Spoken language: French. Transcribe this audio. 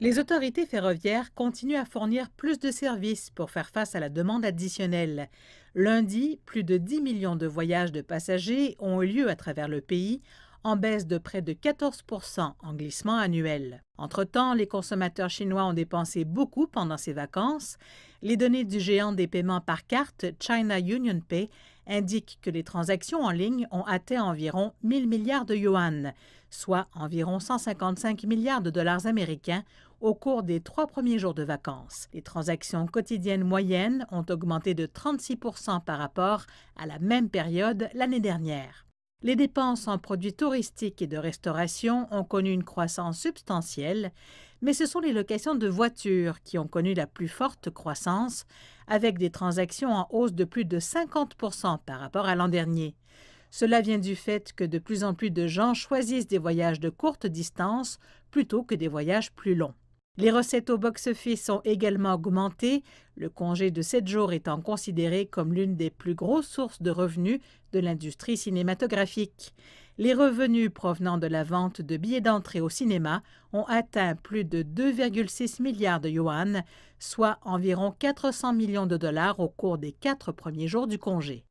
Les autorités ferroviaires continuent à fournir plus de services pour faire face à la demande additionnelle. Lundi, plus de 10 millions de voyages de passagers ont eu lieu à travers le pays en baisse de près de 14 en glissement annuel. Entre-temps, les consommateurs chinois ont dépensé beaucoup pendant ces vacances. Les données du géant des paiements par carte China Union UnionPay indiquent que les transactions en ligne ont atteint environ 1 000 milliards de yuan, soit environ 155 milliards de dollars américains au cours des trois premiers jours de vacances. Les transactions quotidiennes moyennes ont augmenté de 36 par rapport à la même période l'année dernière les dépenses en produits touristiques et de restauration ont connu une croissance substantielle, mais ce sont les locations de voitures qui ont connu la plus forte croissance, avec des transactions en hausse de plus de 50 par rapport à l'an dernier. Cela vient du fait que de plus en plus de gens choisissent des voyages de courte distance plutôt que des voyages plus longs. Les recettes au box-office ont également augmenté, le congé de sept jours étant considéré comme l'une des plus grosses sources de revenus de l'industrie cinématographique. Les revenus provenant de la vente de billets d'entrée au cinéma ont atteint plus de 2,6 milliards de yuan, soit environ 400 millions de dollars au cours des quatre premiers jours du congé.